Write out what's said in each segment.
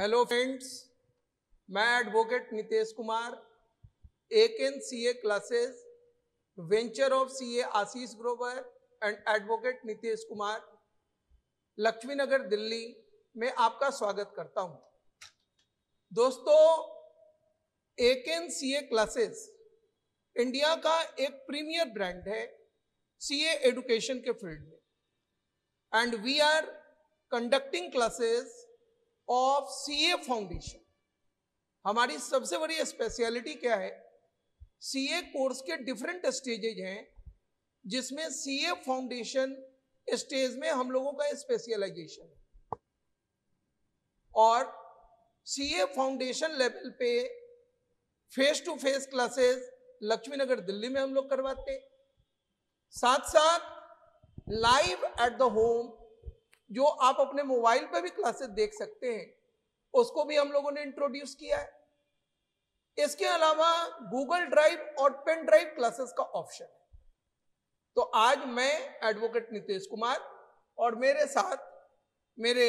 hello friends मैं advocate Nitesh Kumar A N C A classes venture of C A Ashish Grover and advocate Nitesh Kumar Laxmi Nagar Delhi में आपका स्वागत करता हूं दोस्तों A N C A classes India का एक प्रीमियर ब्रांड है सी एडुकेशन के फील्ड में and we are conducting classes of C A foundation हमारी सबसे बड़ी स्पेशलिटी क्या है सी ए कोर्स के डिफरेंट स्टेजेज हैं जिसमें सी ए फाउंडेशन स्टेज में हम लोगों का स्पेशलाइजेशन है और सी ए फाउंडेशन लेवल पे face to face classes Laxminagar Delhi में हम लोग करवाते साथ साथ लाइव एट द होम जो आप अपने मोबाइल पे भी क्लासेस देख सकते हैं उसको भी हम लोगों ने इंट्रोड्यूस किया है इसके अलावा गूगल ड्राइव और पेन ड्राइव क्लासेस का ऑप्शन है तो आज मैं एडवोकेट नितेश कुमार और मेरे साथ मेरे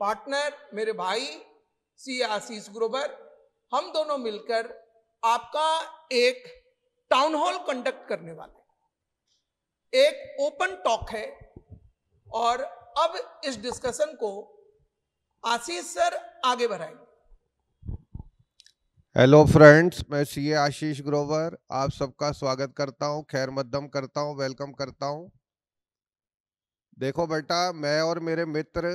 पार्टनर मेरे भाई सी आशीष ग्रोवर हम दोनों मिलकर आपका एक टाउन हॉल कंडक्ट करने वाले एक ओपन टॉक है और अब इस डिस्कशन को आशीष सर आगे बढ़ाएंगे हेलो फ्रेंड्स मैं सीए आशीष ग्रोवर आप सबका स्वागत करता हूं खैर मद्दम करता हूं वेलकम करता हूं देखो बेटा मैं और मेरे मित्र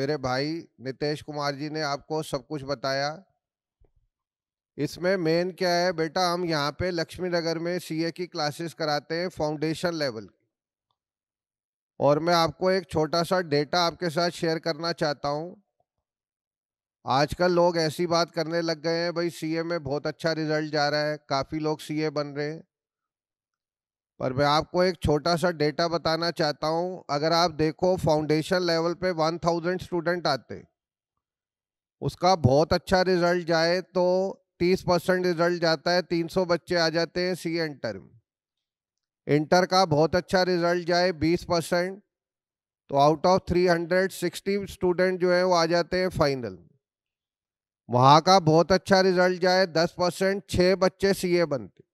मेरे भाई नितेश कुमार जी ने आपको सब कुछ बताया इसमें मेन क्या है बेटा हम यहाँ पे लक्ष्मी नगर में सीए की क्लासेस कराते हैं फाउंडेशन लेवल और मैं आपको एक छोटा सा डेटा आपके साथ शेयर करना चाहता हूँ आजकल लोग ऐसी बात करने लग गए हैं भाई सीए में बहुत अच्छा रिजल्ट जा रहा है काफ़ी लोग सीए बन रहे हैं पर मैं आपको एक छोटा सा डेटा बताना चाहता हूँ अगर आप देखो फाउंडेशन लेवल पे 1000 स्टूडेंट आते उसका बहुत अच्छा रिजल्ट जाए तो 30 परसेंट रिजल्ट जाता है 300 बच्चे आ जाते हैं सी एंटर में इंटर का बहुत अच्छा रिजल्ट जाए 20 परसेंट तो आउट ऑफ 360 स्टूडेंट जो है वो आ जाते हैं फाइनल वहाँ का बहुत अच्छा रिजल्ट जाए 10 परसेंट छः बच्चे सीए बनते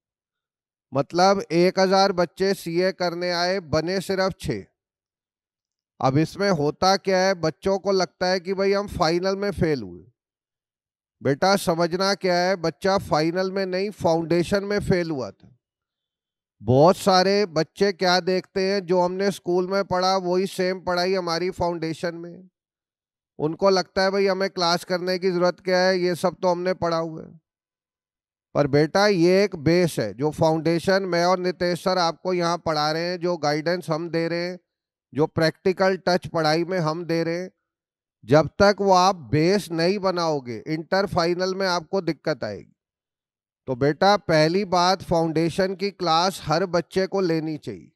मतलब 1000 बच्चे सीए करने आए बने सिर्फ छः अब इसमें होता क्या है बच्चों को लगता है कि भाई हम फाइनल में फेल हुए बेटा समझना क्या है बच्चा फाइनल में नहीं फाउंडेशन में फेल हुआ था बहुत सारे बच्चे क्या देखते हैं जो हमने स्कूल में पढ़ा वही सेम पढ़ाई हमारी फाउंडेशन में उनको लगता है भाई हमें क्लास करने की ज़रूरत क्या है ये सब तो हमने पढ़ा हुआ है पर बेटा ये एक बेस है जो फाउंडेशन मैं और नितेश सर आपको यहाँ पढ़ा रहे हैं जो गाइडेंस हम दे रहे हैं जो प्रैक्टिकल टच पढ़ाई में हम दे रहे हैं जब तक वो आप बेस नहीं बनाओगे इंटर फाइनल में आपको दिक्कत आएगी तो बेटा पहली बात फाउंडेशन की क्लास हर बच्चे को लेनी चाहिए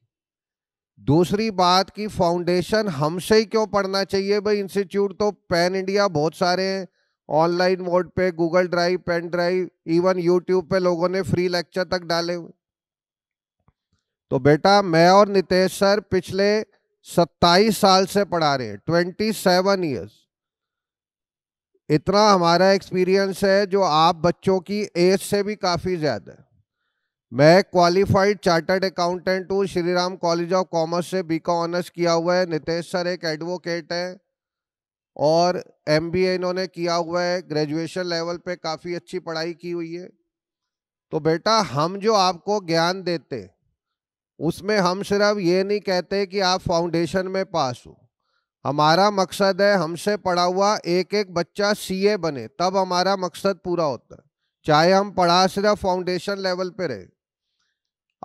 दूसरी बात कि फाउंडेशन हमसे ही क्यों पढ़ना चाहिए भाई इंस्टीट्यूट तो पैन इंडिया बहुत सारे हैं ऑनलाइन मोड पे Google drive pen drive even YouTube पे लोगों ने फ्री लेक्चर तक डाले हुए तो बेटा मैं और नितेश सर पिछले 27 साल से पढ़ा रहे हैं 27 सेवन ईयर्स इतना हमारा एक्सपीरियंस है जो आप बच्चों की एज से भी काफ़ी ज़्यादा है मैं क्वालिफाइड चार्टर्ड अकाउंटेंट हूँ Shri Ram college of commerce से बीका ऑनर्स किया हुआ है नितेश सर एक एडवोकेट है और एमबीए इन्होंने किया हुआ है ग्रेजुएशन लेवल पे काफ़ी अच्छी पढ़ाई की हुई है तो बेटा हम जो आपको ज्ञान देते उसमें हम सिर्फ ये नहीं कहते कि आप फाउंडेशन में पास हो हमारा मकसद है हमसे पढ़ा हुआ एक एक बच्चा सीए बने तब हमारा मकसद पूरा होता है चाहे हम पढ़ा सिर्फ फाउंडेशन लेवल पे रहे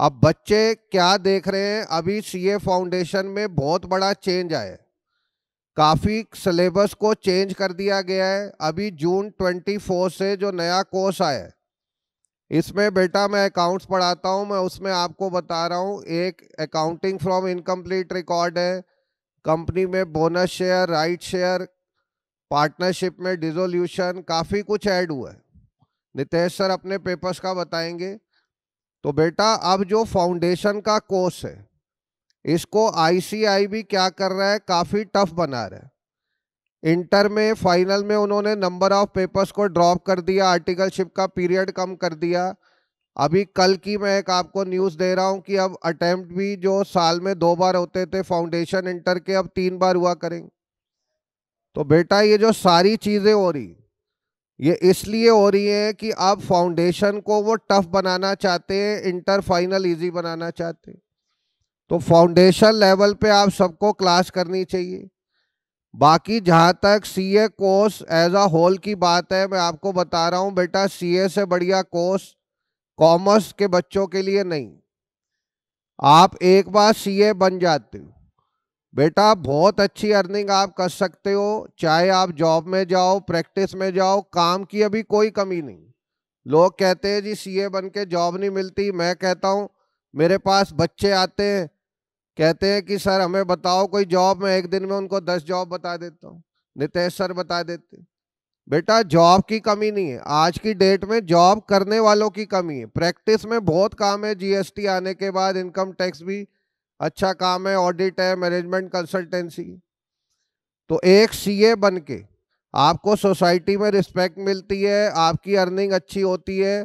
अब बच्चे क्या देख रहे हैं अभी सीए फाउंडेशन में बहुत बड़ा चेंज आया काफ़ी सिलेबस को चेंज कर दिया गया है अभी जून 24 से जो नया कोर्स आया है इसमें बेटा मैं अकाउंट्स पढ़ाता हूँ मैं उसमें आपको बता रहा हूँ एक अकाउंटिंग फ्रॉम इनकम्प्लीट रिकॉर्ड है कंपनी में bonus share right share partnership में डिजोल्यूशन काफ़ी कुछ ऐड हुआ है नितेश सर अपने पेपर्स का बताएंगे तो बेटा अब जो फाउंडेशन का कोर्स है इसको आईसीआई भी क्या कर रहा है काफ़ी टफ बना रहा है इंटर में फाइनल में उन्होंने नंबर ऑफ पेपर्स को ड्रॉप कर दिया आर्टिकलशिप का पीरियड कम कर दिया अभी कल की मैं एक आपको न्यूज़ दे रहा हूँ कि अब अटेम्प्ट भी जो साल में दो बार होते थे फाउंडेशन इंटर के अब तीन बार हुआ करेंगे तो बेटा ये जो सारी चीज़ें हो रही ये इसलिए हो रही है कि आप फाउंडेशन को वो टफ बनाना चाहते हैं इंटर फाइनल इजी बनाना चाहते हैं तो फाउंडेशन लेवल पे आप सबको क्लास करनी चाहिए बाकी जहाँ तक CA course as a whole की बात है मैं आपको बता रहा हूँ बेटा सीए से बढ़िया कोर्स कॉमर्स के बच्चों के लिए नहीं आप एक बार सीए बन जाते हो बेटा बहुत अच्छी अर्निंग आप कर सकते हो चाहे आप जॉब में जाओ प्रैक्टिस में जाओ काम की अभी कोई कमी नहीं लोग कहते हैं जी सीए बन के जॉब नहीं मिलती मैं कहता हूँ मेरे पास बच्चे आते हैं कहते हैं कि सर हमें बताओ कोई जॉब मैं एक दिन में उनको दस जॉब बता देता हूँ नितेश सर बता देते बेटा जॉब की कमी नहीं है आज की डेट में जॉब करने वालों की कमी है प्रैक्टिस में बहुत काम है जीएसटी आने के बाद इनकम टैक्स भी अच्छा काम है ऑडिट है मैनेजमेंट कंसल्टेंसी तो एक सीए बन के आपको सोसाइटी में रिस्पेक्ट मिलती है आपकी अर्निंग अच्छी होती है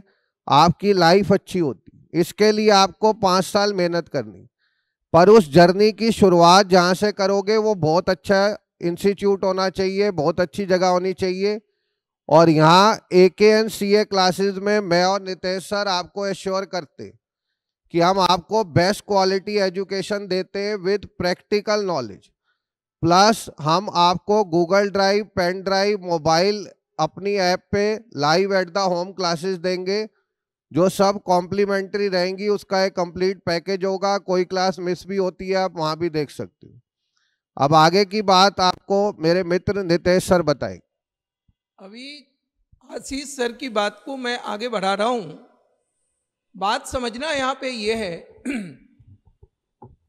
आपकी लाइफ अच्छी होती है इसके लिए आपको पाँच साल मेहनत करनी पर उस जर्नी की शुरुआत जहाँ से करोगे वो बहुत अच्छा इंस्टीट्यूट होना चाहिए बहुत अच्छी जगह होनी चाहिए और यहाँ ए के एन सी ए क्लासेज में मैं और नितेश सर आपको एश्योर करते कि हम आपको बेस्ट क्वालिटी एजुकेशन देते हैं विद प्रैक्टिकल नॉलेज प्लस हम आपको Google drive pen drive mobile अपनी ऐप पे live at the home classes देंगे जो सब कॉम्प्लीमेंट्री रहेंगी उसका एक कंप्लीट पैकेज होगा कोई क्लास मिस भी होती है आप वहाँ भी देख सकते हो अब आगे की बात आपको मेरे मित्र नितेश सर बताएंगे अभी आशीष सर की बात को मैं आगे बढ़ा रहा हूं बात समझना यहाँ पे ये है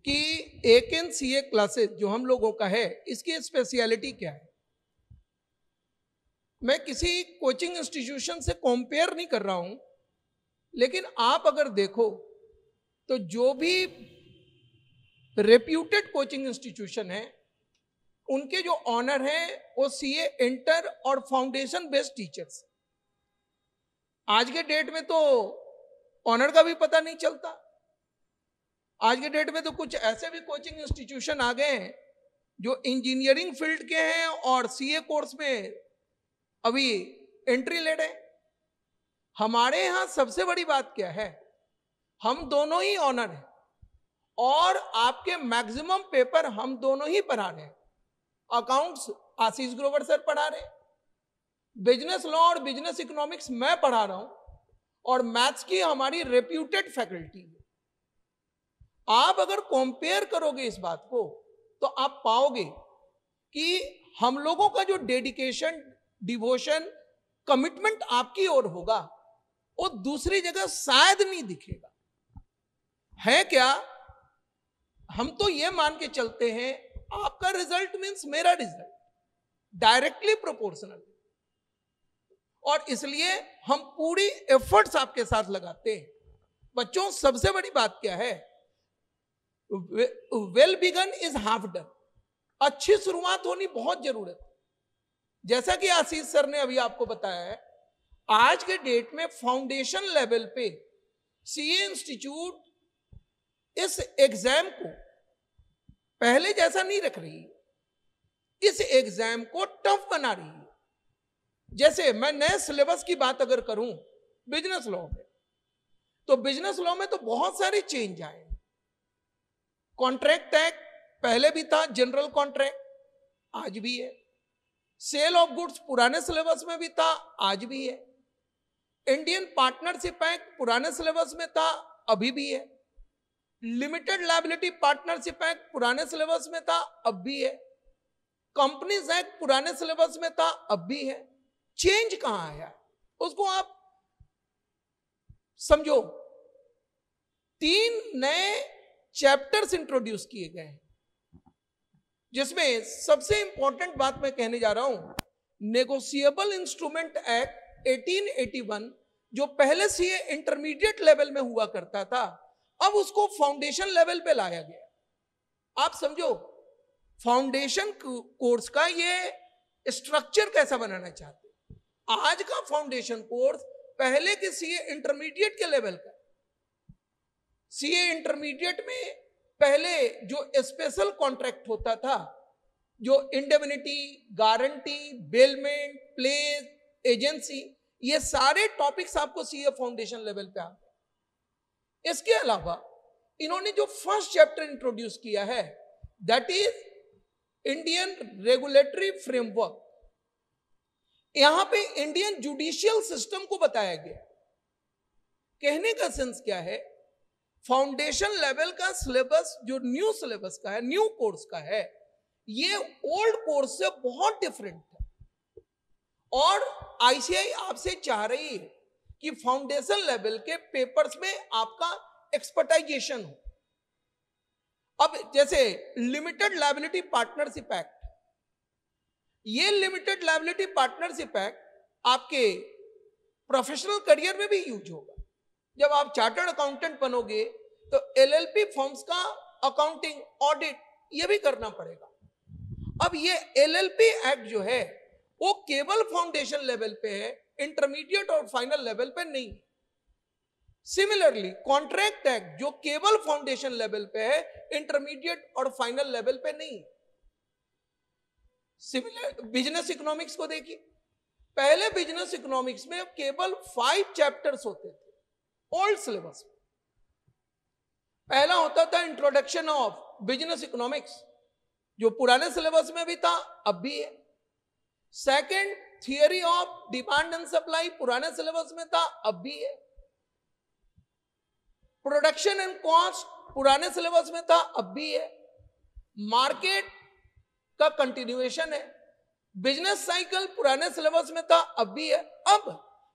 कि एक एन सी ए क्लासेस जो हम लोगों का है इसकी स्पेशलिटी क्या है मैं किसी कोचिंग इंस्टीट्यूशन से कंपेयर नहीं कर रहा हूं लेकिन आप अगर देखो तो जो भी रेप्यूटेड कोचिंग इंस्टीट्यूशन है उनके जो ऑनर हैं वो सीए इंटर और फाउंडेशन बेस्ड टीचर्स आज के डेट में तो ऑनर का भी पता नहीं चलता आज के डेट में तो कुछ ऐसे भी कोचिंग इंस्टीट्यूशन आ गए हैं जो इंजीनियरिंग फील्ड के हैं और सीए कोर्स में अभी एंट्री ले रहे हमारे यहाँ सबसे बड़ी बात क्या है हम दोनों ही ऑनर हैं और आपके मैक्सिमम पेपर हम दोनों ही पढ़ा रहे हैं अकाउंट्स आशीष ग्रोवर सर पढ़ा रहे बिजनेस लॉ और बिजनेस इकोनॉमिक्स मैं पढ़ा रहा हूं और मैथ्स की हमारी रेप्यूटेड फैकल्टी है आप अगर कंपेयर करोगे इस बात को तो आप पाओगे कि हम लोगों का जो डेडिकेशन डिवोशन कमिटमेंट आपकी ओर होगा वो दूसरी जगह शायद नहीं दिखेगा है क्या हम तो ये मान के चलते हैं आपका रिजल्ट मीन्स मेरा रिजल्ट डायरेक्टली प्रोपोर्शनल और इसलिए हम पूरी एफर्ट्स आपके साथ लगाते हैं बच्चों सबसे बड़ी बात क्या है well begun is half done अच्छी शुरुआत होनी बहुत जरूरत है जैसा कि आशीष सर ने अभी आपको बताया है आज के डेट में फाउंडेशन लेवल पे सीए इंस्टीट्यूट इस एग्जाम को पहले जैसा नहीं रख रही इस एग्जाम को टफ बना रही है जैसे मैं नए सिलेबस की बात अगर करूं बिजनेस लॉ में तो बिजनेस लॉ में तो बहुत सारे चेंज आए कॉन्ट्रैक्ट एक्ट पहले भी था जनरल कॉन्ट्रैक्ट आज भी है सेल ऑफ गुड्स पुराने सिलेबस में भी था आज भी है इंडियन पार्टनरशिप एक्ट पुराने सिलेबस में था अभी भी है लिमिटेड लाइबिलिटी पार्टनरशिप एक्ट पुराने सिलेबस में था अब भी है कंपनीज एक्ट पुराने सिलेबस में था अब भी है चेंज कहां है उसको आप समझो तीन नए चैप्टर्स इंट्रोड्यूस किए गए हैं जिसमें सबसे इंपॉर्टेंट बात मैं कहने जा रहा हूं नेगोशिएबल इंस्ट्रूमेंट एक्ट 1881 जो पहले से इंटरमीडिएट लेवल में हुआ करता था अब उसको फाउंडेशन लेवल पे लाया गया आप समझो फाउंडेशन कोर्स का ये स्ट्रक्चर कैसा बनाना चाहते आज का फाउंडेशन कोर्स पहले के सीए इंटरमीडिएट के लेवल का सीए इंटरमीडिएट में पहले जो स्पेशल कॉन्ट्रैक्ट होता था जो indemnity guarantee bailment pledge agency ये सारे टॉपिक्स आपको सीए फाउंडेशन लेवल पे आ इसके अलावा इन्होंने जो फर्स्ट चैप्टर इंट्रोड्यूस किया है that is Indian regulatory framework यहां पे इंडियन जुडिशियल सिस्टम को बताया गया कहने का सेंस क्या है फाउंडेशन लेवल का सिलेबस जो न्यू सिलेबस का है न्यू कोर्स का है ये ओल्ड कोर्स से बहुत डिफरेंट है और आईसीआई आपसे चाह रही है कि फाउंडेशन लेवल के पेपर्स में आपका एक्सपर्टाइजेशन हो अब जैसे लिमिटेड लाइबिलिटी पार्टनरशिप एक्ट ये लिमिटेड लाइबिलिटी पार्टनरशिप एक्ट आपके प्रोफेशनल करियर में भी यूज होगा जब आप चार्टर्ड अकाउंटेंट बनोगे तो एलएलपी फॉर्म्स का अकाउंटिंग ऑडिट ये भी करना पड़ेगा अब ये एलएलपी एक्ट जो है वो केवल फाउंडेशन लेवल पे है इंटरमीडिएट और फाइनल लेवल पे नहीं सिमिलरली कॉन्ट्रैक्ट एक्ट जो केवल फाउंडेशन लेवल पे है इंटरमीडिएट और फाइनल लेवल पे नहीं सिमिलर बिजनेस इकोनॉमिक्स को देखिए पहले बिजनेस इकोनॉमिक्स में केवल फाइव चैप्टर्स होते थे ओल्ड सिलेबस पहला होता था इंट्रोडक्शन ऑफ बिजनेस इकोनॉमिक्स जो पुराने सिलेबस में भी था अब भी है second theory of demand and supply पुराने सिलेबस में था अब भी है प्रोडक्शन एंड कॉस्ट पुराने सिलेबस में था अब भी है मार्केट का कंटिन्यूएशन है बिजनेस साइकिल पुराने सिलेबस में था अब भी है अब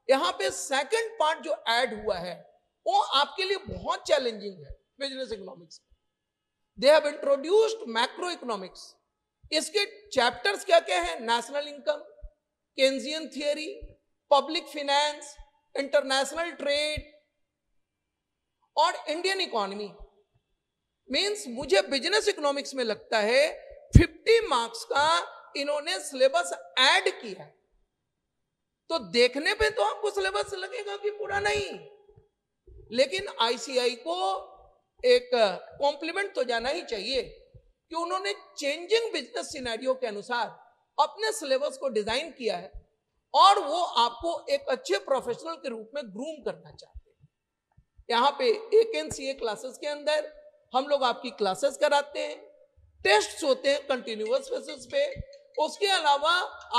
यहां पे सेकंड पार्ट जो ऐड हुआ है वो आपके लिए बहुत चैलेंजिंग है business economics they have introduced macro economics इसके चैप्टर्स क्या क्या हैं national income Keynesian theory public finance international trade और इंडियन इकोनॉमी मींस मुझे बिजनेस इकोनॉमिक्स में लगता है 50 मार्क्स का इन्होंने सिलेबस ऐड किया तो देखने पे तो आपको सिलेबस लगेगा कि पूरा नहीं लेकिन आईसीआई को एक कॉम्प्लीमेंट तो जाना ही चाहिए कि उन्होंने चेंजिंग बिजनेस सिनेरियो के अनुसार अपने सिलेबस को डिजाइन किया है और वो आपको एक अच्छे प्रोफेशनल के रूप में ग्रूम करना चाहते हैं यहाँ पे एक एन सी ए क्लासेस के अंदर हम लोग आपकी क्लासेस कराते हैं टेस्ट होते हैं कंटिन्यूस बेसिस पे उसके अलावा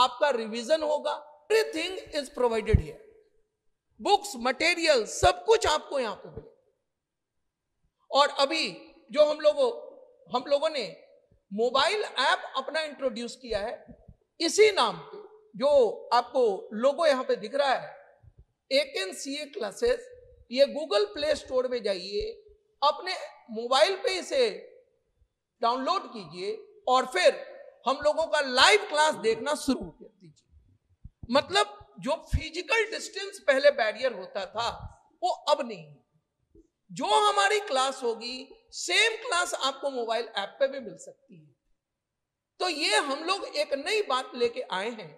आपका रिविजन होगा everything is provided here books material सब कुछ आपको यहाँ पे मिलेगा और अभी जो हम लोगों हम लोगों ने मोबाइल ऐप अपना इंट्रोड्यूस किया है इसी नाम पे जो आपको लोगो यहाँ पे दिख रहा है एक एन सी ए क्लासेस ये गूगल प्ले स्टोर में जाइए अपने मोबाइल पे इसे डाउनलोड कीजिए और फिर हम लोगों का लाइव क्लास देखना शुरू कर दीजिए मतलब जो फिजिकल डिस्टेंस पहले बैरियर होता था वो अब नहीं है जो हमारी क्लास होगी सेम क्लास आपको मोबाइल ऐप पे भी मिल सकती है तो ये हम लोग एक नई बात लेके आए हैं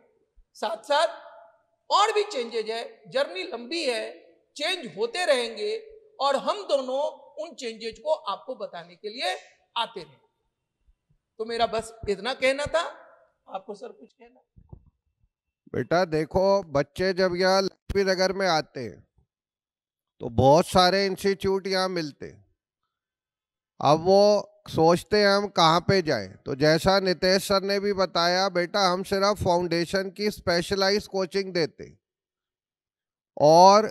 साथ साथ और भी चेंजेज है जर्नी लंबी है चेंज होते रहेंगे और हम दोनों उन चेंजेज को आपको बताने के लिए आते रहे तो मेरा बस इतना कहना था आपको सर कुछ कहना बेटा देखो बच्चे जब यहाँ लक्ष्मी नगर में आते हैं तो बहुत सारे इंस्टीट्यूट यहाँ मिलते हैं अब वो सोचते हैं हम कहाँ पे जाएं तो जैसा नितेश सर ने भी बताया बेटा हम सिर्फ फाउंडेशन की स्पेशलाइज कोचिंग देते और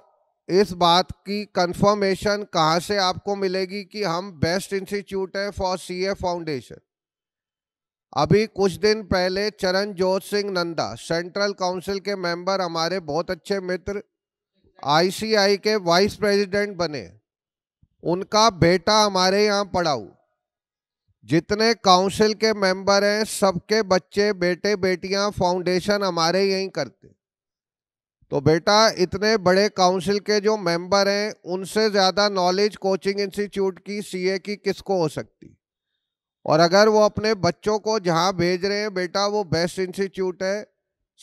इस बात की कंफर्मेशन कहाँ से आपको मिलेगी कि हम बेस्ट इंस्टीट्यूट है फॉर सीए फाउंडेशन अभी कुछ दिन पहले चरणजोत सिंह नंदा सेंट्रल काउंसिल के मेंबर हमारे बहुत अच्छे मित्र आईसीआई के वाइस प्रेसिडेंट बने उनका बेटा हमारे यहाँ पढ़ाऊ जितने काउंसिल के मेंबर हैं सबके बच्चे बेटे बेटियां फाउंडेशन हमारे यहीं करते तो बेटा इतने बड़े काउंसिल के जो मेंबर हैं उनसे ज़्यादा नॉलेज कोचिंग इंस्टीट्यूट की सीए की किसको हो सकती और अगर वो अपने बच्चों को जहाँ भेज रहे हैं बेटा वो बेस्ट इंस्टीट्यूट है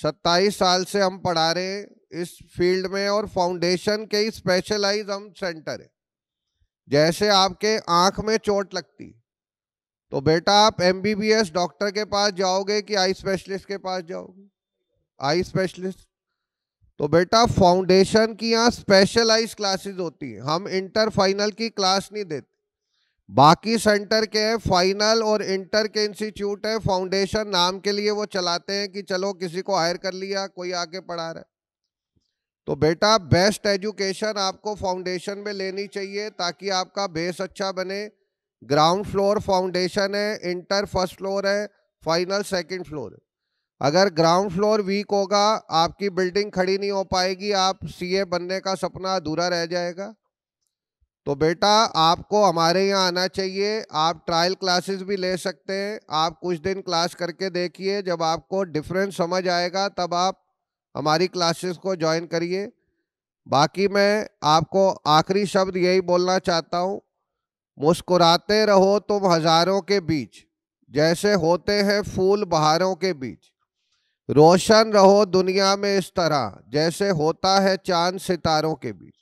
सत्ताईस साल से हम पढ़ा रहे हैं इस फील्ड में और फाउंडेशन के ही स्पेशलाइज हम सेंटर हैं जैसे आपके आंख में चोट लगती तो बेटा आप एम डॉक्टर के पास जाओगे कि आई स्पेशलिस्ट के पास जाओगे आई स्पेशलिस्ट तो बेटा फाउंडेशन की यहाँ स्पेशलाइज क्लासेस होती हैं हम इंटर फाइनल की क्लास नहीं देते बाकी सेंटर के हैं फाइनल और इंटर के इंस्टीट्यूट है फाउंडेशन नाम के लिए वो चलाते हैं कि चलो किसी को हायर कर लिया कोई आके पढ़ा रहा है तो बेटा बेस्ट एजुकेशन आपको फाउंडेशन में लेनी चाहिए ताकि आपका बेस अच्छा बने ग्राउंड फ्लोर फाउंडेशन है इंटर फर्स्ट फ्लोर है फाइनल सेकंड फ्लोर अगर ग्राउंड फ्लोर वीक होगा आपकी बिल्डिंग खड़ी नहीं हो पाएगी आप सीए बनने का सपना अधूरा रह जाएगा तो बेटा आपको हमारे यहाँ आना चाहिए आप ट्रायल क्लासेस भी ले सकते हैं आप कुछ दिन क्लास करके देखिए जब आपको डिफरेंस समझ आएगा तब आप हमारी क्लासेस को ज्वाइन करिए बाकी मैं आपको आखिरी शब्द यही बोलना चाहता हूँ मुस्कुराते रहो तुम हजारों के बीच जैसे होते हैं फूल बहारों के बीच रोशन रहो दुनिया में इस तरह जैसे होता है चांद सितारों के बीच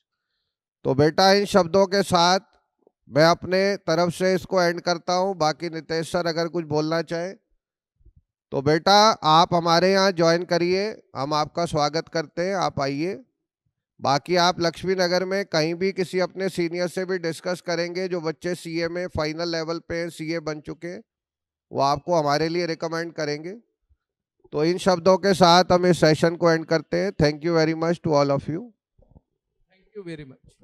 तो बेटा इन शब्दों के साथ मैं अपने तरफ से इसको एंड करता हूँ बाकी नितेश सर अगर कुछ बोलना चाहे तो बेटा आप हमारे यहाँ ज्वाइन करिए हम आपका स्वागत करते हैं आप आइए बाकी आप लक्ष्मी नगर में कहीं भी किसी अपने सीनियर से भी डिस्कस करेंगे जो बच्चे सीए में फाइनल लेवल पे सीए बन चुके हैं वो आपको हमारे लिए रिकमेंड करेंगे तो इन शब्दों के साथ हम इस सेशन को एंड करते हैं thank you very much to all of you thank you very much